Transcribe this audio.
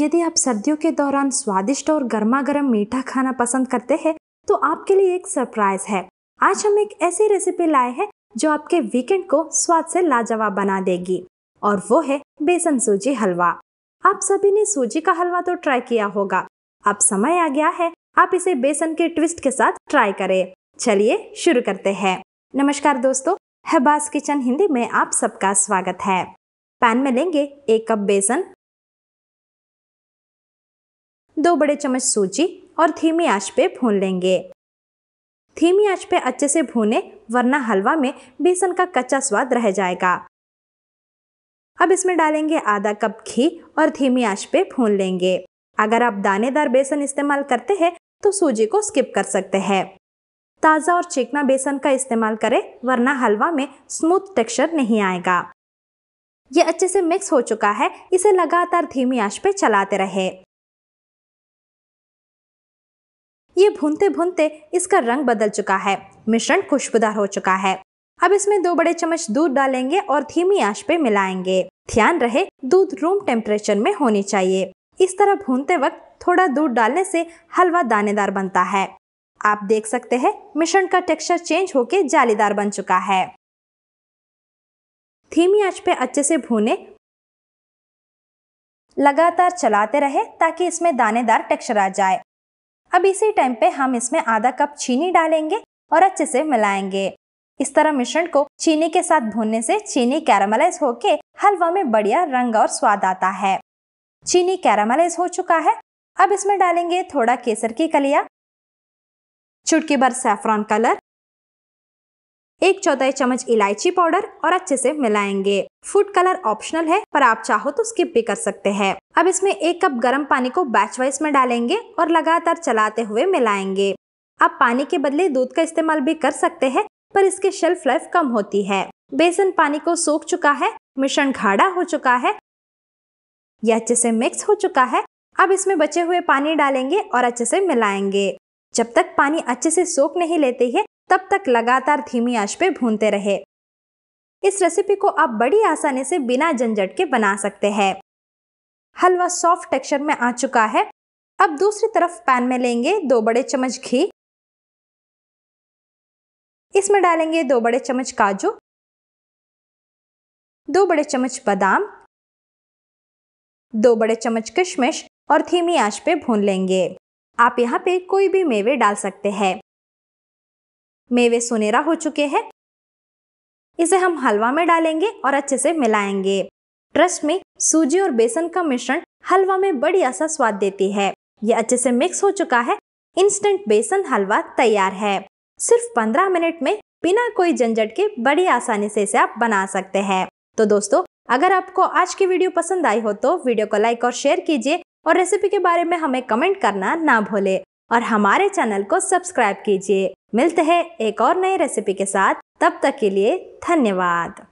यदि आप सर्दियों के दौरान स्वादिष्ट और गर्मा गर्म मीठा खाना पसंद करते हैं तो आपके लिए एक सरप्राइज है आज हम एक ऐसी रेसिपी लाए हैं जो आपके वीकेंड को स्वाद से लाजवाब बना देगी और वो है बेसन सूजी हलवा आप सभी ने सूजी का हलवा तो ट्राई किया होगा अब समय आ गया है आप इसे बेसन के ट्विस्ट के साथ ट्राई करें चलिए शुरू करते हैं नमस्कार दोस्तों हबास किचन हिंदी में आप सबका स्वागत है पैन में लेंगे एक कप बेसन दो बड़े चम्मच सूजी और धीमी आंच पे भून लेंगे धीमी आंच पे अच्छे से भूने वरना हलवा में बेसन का कच्चा स्वाद रह जाएगा अब इसमें डालेंगे आधा कप घी और धीमी आंच पे भून लेंगे अगर आप दानेदार बेसन इस्तेमाल करते हैं तो सूजी को स्किप कर सकते हैं ताज़ा और चिकना बेसन का इस्तेमाल करें वरना हलवा में स्मूथ टेक्सचर नहीं आएगा ये अच्छे से मिक्स हो चुका है इसे लगातार धीमी आंच पे चलाते रहे ये भूनते भूनते इसका रंग बदल चुका है मिश्रण खुशबूदार हो चुका है अब इसमें दो बड़े चम्मच दूध डालेंगे और धीमी आंच पे मिलाएंगे ध्यान रहे दूध रूम टेम्परेचर में होनी चाहिए इस तरह भूनते वक्त थोड़ा दूध डालने से हलवा दानेदार बनता है आप देख सकते हैं मिश्रण का टेक्सचर चेंज होके जालीदार बन चुका है धीमी आंच पे अच्छे से भूने लगातार चलाते रहे ताकि इसमें दानेदार टेक्सचर आ जाए अब इसी टाइम पे हम इसमें आधा कप चीनी डालेंगे और अच्छे से मिलाएंगे इस तरह मिश्रण को चीनी के साथ भूनने से चीनी कैरामलाइज होके हलवा में बढ़िया रंग और स्वाद आता है चीनी कैरामलाइज हो चुका है अब इसमें डालेंगे थोड़ा केसर की कलिया चुटकी भर सेफ्रॉन कलर एक चौथाई चम्मच इलायची पाउडर और अच्छे से मिलाएंगे फूड कलर ऑप्शनल है पर आप चाहो तो स्किप भी कर सकते हैं अब इसमें एक कप गर्म पानी को बैच वाइज में डालेंगे और लगातार चलाते हुए मिलाएंगे आप पानी के बदले दूध का इस्तेमाल भी कर सकते हैं पर इसकी शेल्फ लाइफ कम होती है बेसन पानी को सोख चुका है मिश्रण घाड़ा हो चुका है यह अच्छे से मिक्स हो चुका है अब इसमें बचे हुए पानी डालेंगे और अच्छे से मिलाएंगे जब तक पानी अच्छे से सोख नहीं लेती है तब तक लगातार धीमी आंच पे भूनते रहे इस रेसिपी को आप बड़ी आसानी से बिना झंझट के बना सकते हैं हलवा सॉफ्ट टेक्सचर में आ चुका है अब दूसरी तरफ पैन में लेंगे दो बड़े चम्मच घी इसमें डालेंगे दो बड़े चम्मच काजू दो बड़े चम्मच बादाम दो बड़े चम्मच किशमिश और धीमी आंच पे भून लेंगे आप यहाँ पे कोई भी मेवे डाल सकते हैं मेवे सुनहरा हो चुके हैं इसे हम हलवा में डालेंगे और अच्छे से मिलाएंगे ट्रस्ट में सूजी और बेसन का मिश्रण हलवा में बढ़िया सा स्वाद देती है यह अच्छे से मिक्स हो चुका है इंस्टेंट बेसन हलवा तैयार है सिर्फ 15 मिनट में बिना कोई झंझट के बड़ी आसानी से इसे आप बना सकते हैं तो दोस्तों अगर आपको आज की वीडियो पसंद आई हो तो वीडियो को लाइक और शेयर कीजिए और रेसिपी के बारे में हमें कमेंट करना ना भूले और हमारे चैनल को सब्सक्राइब कीजिए मिलते हैं एक और नई रेसिपी के साथ तब तक के लिए धन्यवाद